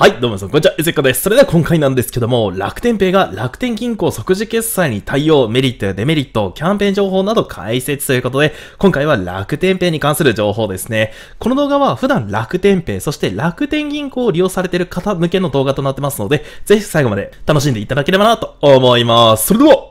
はい、どうも皆さん、こんにちは、ゆずっかです。それでは今回なんですけども、楽天ペイが楽天銀行即時決済に対応、メリットやデメリット、キャンペーン情報など解説ということで、今回は楽天ペイに関する情報ですね。この動画は普段楽天ペイ、そして楽天銀行を利用されている方向けの動画となってますので、ぜひ最後まで楽しんでいただければなと思います。それでは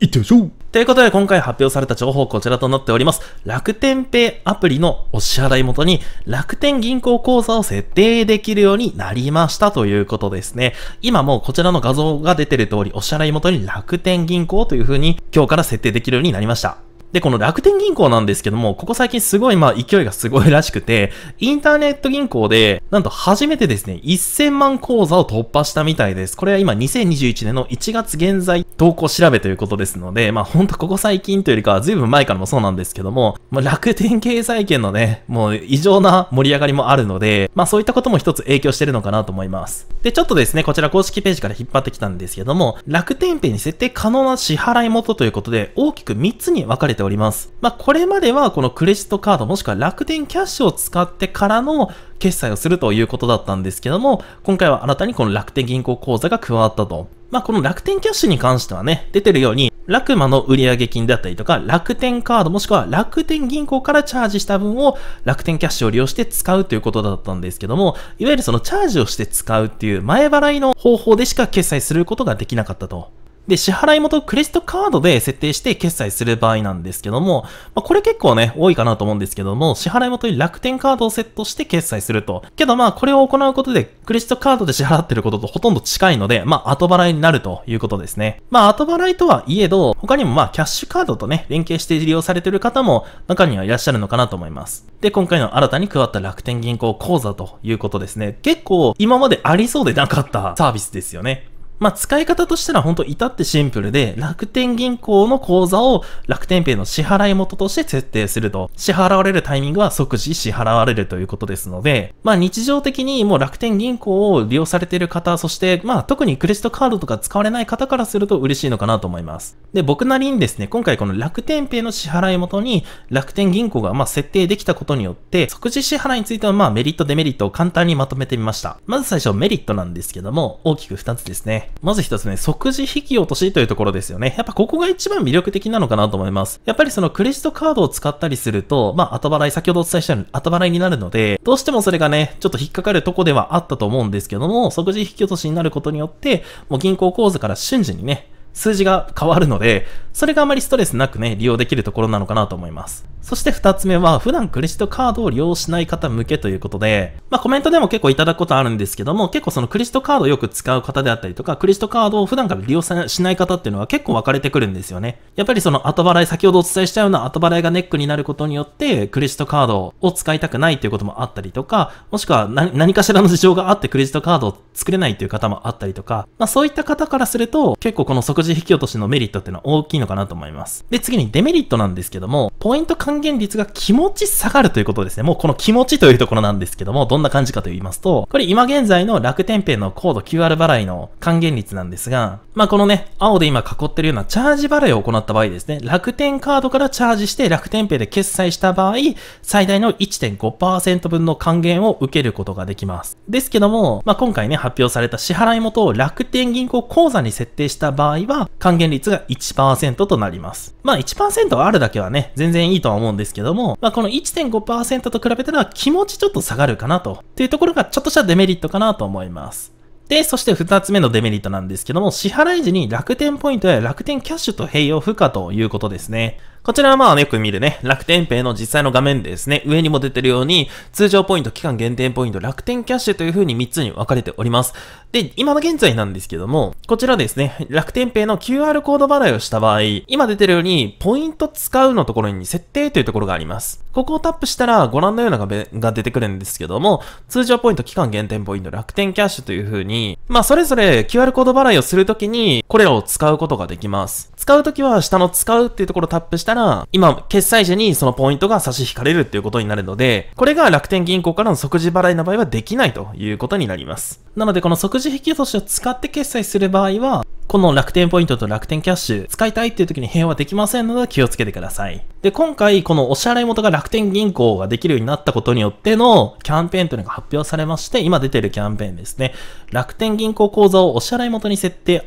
いってみましょうということで今回発表された情報こちらとなっております。楽天ペイアプリのお支払い元に楽天銀行口座を設定できるようになりましたということですね。今もうこちらの画像が出てる通りお支払い元に楽天銀行という風に今日から設定できるようになりました。で、この楽天銀行なんですけども、ここ最近すごい、まあ、勢いがすごいらしくて、インターネット銀行で、なんと初めてですね、1000万口座を突破したみたいです。これは今、2021年の1月現在、投稿調べということですので、まあ、ほんとここ最近というよりかは、ずいぶん前からもそうなんですけども、まあ、楽天経済圏のね、もう異常な盛り上がりもあるので、まあ、そういったことも一つ影響してるのかなと思います。で、ちょっとですね、こちら公式ページから引っ張ってきたんですけども、楽天ペに設定可能な支払い元ということで、大きく3つに分かれております。まあ、これまではこのクレジットカードもしくは楽天キャッシュを使ってからの決済をするということだったんですけども、今回は新たにこの楽天銀行口座が加わったと。まあ、この楽天キャッシュに関してはね、出てるように、楽マの売上金だったりとか、楽天カードもしくは楽天銀行からチャージした分を楽天キャッシュを利用して使うということだったんですけども、いわゆるそのチャージをして使うっていう前払いの方法でしか決済することができなかったと。で、支払い元をクレジットカードで設定して決済する場合なんですけども、まあ、これ結構ね、多いかなと思うんですけども、支払い元に楽天カードをセットして決済すると。けどまあ、これを行うことで、クレジットカードで支払ってることとほとんど近いので、まあ、後払いになるということですね。まあ、後払いとはいえど、他にもまあ、キャッシュカードとね、連携して利用されてる方も中にはいらっしゃるのかなと思います。で、今回の新たに加わった楽天銀行口座ということですね。結構、今までありそうでなかったサービスですよね。まあ、使い方としては本当至ってシンプルで、楽天銀行の口座を楽天ペイの支払い元として設定すると、支払われるタイミングは即時支払われるということですので、まあ、日常的にもう楽天銀行を利用されている方、そして、まあ、特にクレジットカードとか使われない方からすると嬉しいのかなと思います。で、僕なりにですね、今回この楽天ペイの支払い元に楽天銀行がま設定できたことによって、即時支払いについてはまメリットデメリットを簡単にまとめてみました。まず最初メリットなんですけども、大きく2つですね。まず一つね、即時引き落としというところですよね。やっぱここが一番魅力的なのかなと思います。やっぱりそのクレジットカードを使ったりすると、まあ後払い、先ほどお伝えしたように後払いになるので、どうしてもそれがね、ちょっと引っかかるとこではあったと思うんですけども、即時引き落としになることによって、もう銀行口座から瞬時にね、数字が変わるので、それがあまりストレスなくね、利用できるところなのかなと思います。そして2つ目は、普段クレジットカードを利用しない方向けということで、まあコメントでも結構いただくことあるんですけども、結構そのクレジットカードをよく使う方であったりとか、クレジットカードを普段から利用しない方っていうのは結構分かれてくるんですよね。やっぱりその後払い、先ほどお伝えしたような後払いがネックになることによって、クレジットカードを使いたくないっていうこともあったりとか、もしくは何かしらの事情があってクレジットカードを作れないという方もあったりとか、まあそういった方からすると、結構この即引き落としのメリットっていうのは大きいのかなと思います。で、次にデメリットなんですけども、ポイント還元率が気持ち下がるということですね。もうこの気持ちというところなんですけども、どんな感じかと言いますと、これ今現在の楽天ペイのコード QR 払いの還元率なんですが、まあ、このね、青で今囲ってるようなチャージ払いを行った場合ですね、楽天カードからチャージして楽天ペイで決済した場合、最大の1.5%分の還元を受けることができます。ですけども、まあ、今回ね、発表された支払い元を楽天銀行口座に設定した場合は、ば、還元率が1%となります。まあ1%あるだけはね、全然いいとは思うんですけども、まあこの1.5%と比べたら気持ちちょっと下がるかなと、っていうところがちょっとしたデメリットかなと思います。で、そして2つ目のデメリットなんですけども、支払い時に楽天ポイントや楽天キャッシュと併用不可ということですね。こちらはまあ、ね、よく見るね、楽天ペイの実際の画面でですね、上にも出てるように、通常ポイント、期間限定ポイント、楽天キャッシュという風に3つに分かれております。で、今の現在なんですけども、こちらですね、楽天ペイの QR コード払いをした場合、今出てるように、ポイント使うのところに設定というところがあります。ここをタップしたら、ご覧のような画面が出てくるんですけども、通常ポイント、期間限定ポイント、楽天キャッシュという風に、まあ、それぞれ QR コード払いをするときに、これらを使うことができます。使うときは、下の使うっていうところをタップしたら、ら、今、決済時にそのポイントが差し引かれるっていうことになるので、これが楽天銀行からの即時払いの場合はできないということになります。なのでこの即時引き落としを使って決済する場合は、この楽天ポイントと楽天キャッシュ使いたいっていう時に併和はできませんので気をつけてください。で、今回このお支払い元が楽天銀行ができるようになったことによってのキャンペーンというのが発表されまして、今出てるキャンペーンですね。楽天銀行口座をお支払い元に設定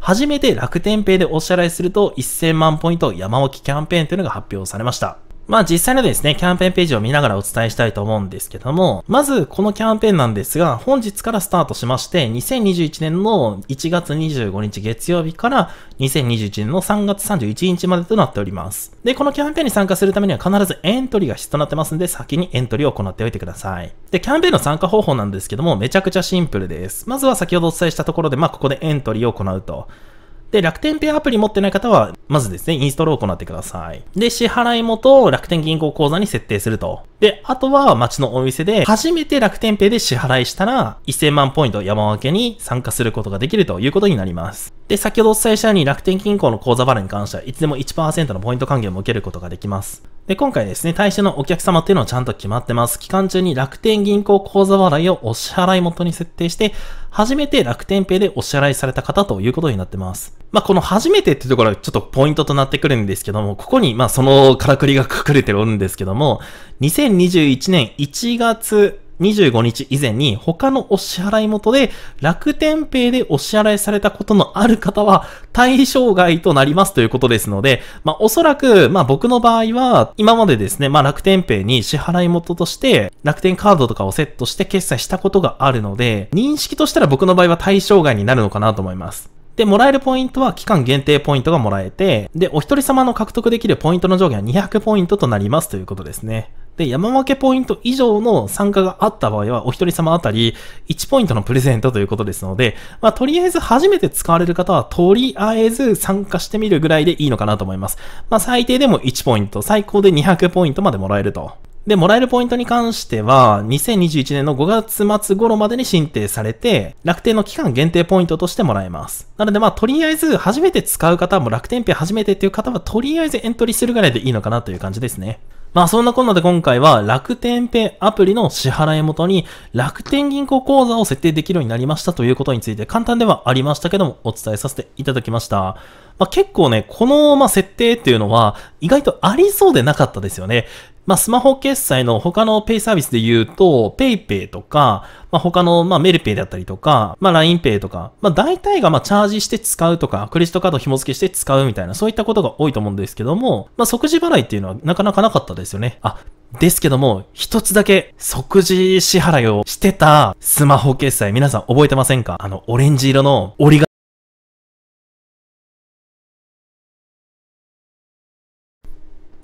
初めて楽天ペイでお支払いすると1000万ポイント山置きキャンペーンというのが発表されました。まあ実際のですね、キャンペーンページを見ながらお伝えしたいと思うんですけども、まずこのキャンペーンなんですが、本日からスタートしまして、2021年の1月25日月曜日から2021年の3月31日までとなっております。で、このキャンペーンに参加するためには必ずエントリーが必要となってますんで、先にエントリーを行っておいてください。で、キャンペーンの参加方法なんですけども、めちゃくちゃシンプルです。まずは先ほどお伝えしたところで、まあここでエントリーを行うと。で、楽天ペイアプリ持ってない方は、まずですね、インストールを行ってください。で、支払い元を楽天銀行口座に設定すると。で、あとは街のお店で、初めて楽天ペイで支払いしたら、1000万ポイント山分けに参加することができるということになります。で、先ほどお伝えしたように楽天銀行の口座バいに関してはいつでも1%のポイント還元も受けることができます。で、今回ですね、対象のお客様っていうのはちゃんと決まってます。期間中に楽天銀行口座払いをお支払い元に設定して、初めて楽天ペイでお支払いされた方ということになってます。まあ、この初めてってところはちょっとポイントとなってくるんですけども、ここに、まそのからくりが隠れてるんですけども、2021年1月25日以前に他のお支払い元で楽天ペイでお支払いされたことのある方は対象外となりますということですので、まおそらく、ま僕の場合は今までですね、ま楽天ペイに支払い元として楽天カードとかをセットして決済したことがあるので、認識としたら僕の場合は対象外になるのかなと思います。で、もらえるポイントは期間限定ポイントがもらえて、で、お一人様の獲得できるポイントの上限は200ポイントとなりますということですね。で、山分けポイント以上の参加があった場合は、お一人様あたり1ポイントのプレゼントということですので、まあ、とりあえず初めて使われる方は、とりあえず参加してみるぐらいでいいのかなと思います。まあ、最低でも1ポイント、最高で200ポイントまでもらえると。で、もらえるポイントに関しては、2021年の5月末頃までに申請されて、楽天の期間限定ポイントとしてもらえます。なのでまあ、とりあえず初めて使う方も楽天ペイ初めてっていう方は、とりあえずエントリーするぐらいでいいのかなという感じですね。まあそんなこんなで今回は楽天ペイアプリの支払い元に楽天銀行口座を設定できるようになりましたということについて簡単ではありましたけどもお伝えさせていただきました。まあ、結構ね、この、ま設定っていうのは意外とありそうでなかったですよね。まあ、スマホ決済の他のペイサービスで言うと、PayPay とか、まあ、他の、まあ、メルペイだったりとか、まあ、LINEPay とか、まあ、大体が、まあ、チャージして使うとか、クレジットカード紐付けして使うみたいな、そういったことが多いと思うんですけども、まあ、即時払いっていうのはなかなかなかったですよね。あ、ですけども、一つだけ即時支払いをしてたスマホ決済皆さん覚えてませんかあの、オレンジ色の折り紙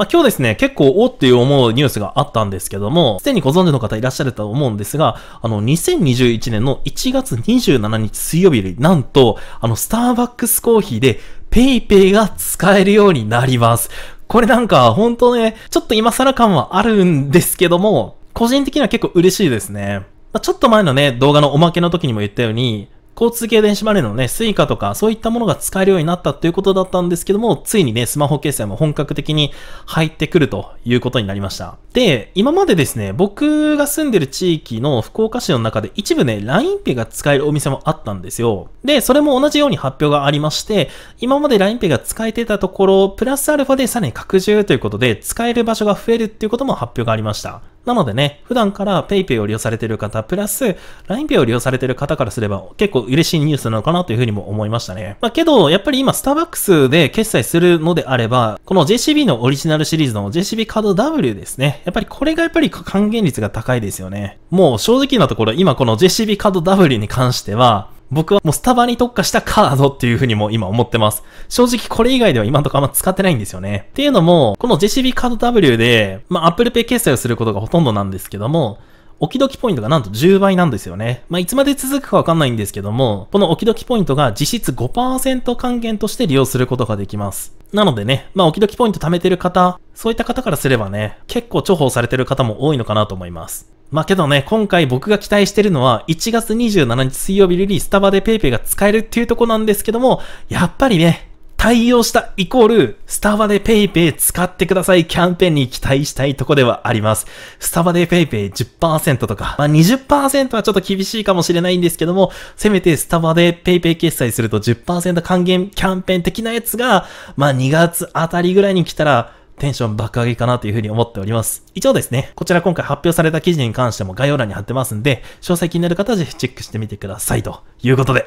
まあ、今日ですね、結構おっていう思うニュースがあったんですけども、すでにご存知の方いらっしゃると思うんですが、あの、2021年の1月27日水曜日より、なんと、あの、スターバックスコーヒーで、PayPay が使えるようになります。これなんか、本当ね、ちょっと今更感はあるんですけども、個人的には結構嬉しいですね。ちょっと前のね、動画のおまけの時にも言ったように、交通系電子マネーのね、suica とかそういったものが使えるようになったということだったんですけども、ついにね、スマホ決済も本格的に入ってくるということになりました。で、今までですね、僕が住んでる地域の福岡市の中で一部ね、LINEPay が使えるお店もあったんですよ。で、それも同じように発表がありまして、今まで LINEPay が使えてたところ、プラスアルファでさらに拡充ということで、使える場所が増えるっていうことも発表がありました。なのでね、普段から PayPay を利用されている方、プラス LINEPay を利用されている方からすれば結構嬉しいニュースなのかなというふうにも思いましたね。まあけど、やっぱり今スターバックスで決済するのであれば、この JCB のオリジナルシリーズの JCB カード W ですね。やっぱりこれがやっぱり還元率が高いですよね。もう正直なところ今この JCB カード W に関しては、僕はもうスタバに特化したカードっていうふうにも今思ってます。正直これ以外では今のところあんま使ってないんですよね。っていうのも、この JCB カード W で、まあ Apple Pay 決済をすることがほとんどなんですけども、置き時ポイントがなんと10倍なんですよね。まあ、いつまで続くかわかんないんですけども、この置き時ポイントが実質5%還元として利用することができます。なのでね、まあ、オきドポイント貯めてる方、そういった方からすればね、結構重宝されてる方も多いのかなと思います。まあけどね、今回僕が期待してるのは、1月27日水曜日よりスタバで PayPay が使えるっていうとこなんですけども、やっぱりね、対応したイコール、スタバで PayPay 使ってくださいキャンペーンに期待したいとこではあります。スタバで PayPay10% とか、まあ20%はちょっと厳しいかもしれないんですけども、せめてスタバで PayPay 決済すると10%還元キャンペーン的なやつが、まあ2月あたりぐらいに来たら、テンション爆上げかなというふうに思っております。以上ですね。こちら今回発表された記事に関しても概要欄に貼ってますんで、詳細気になる方はぜひチェックしてみてください。ということで、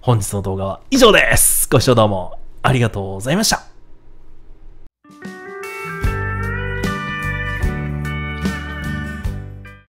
本日の動画は以上です。ご視聴どうもありがとうございました。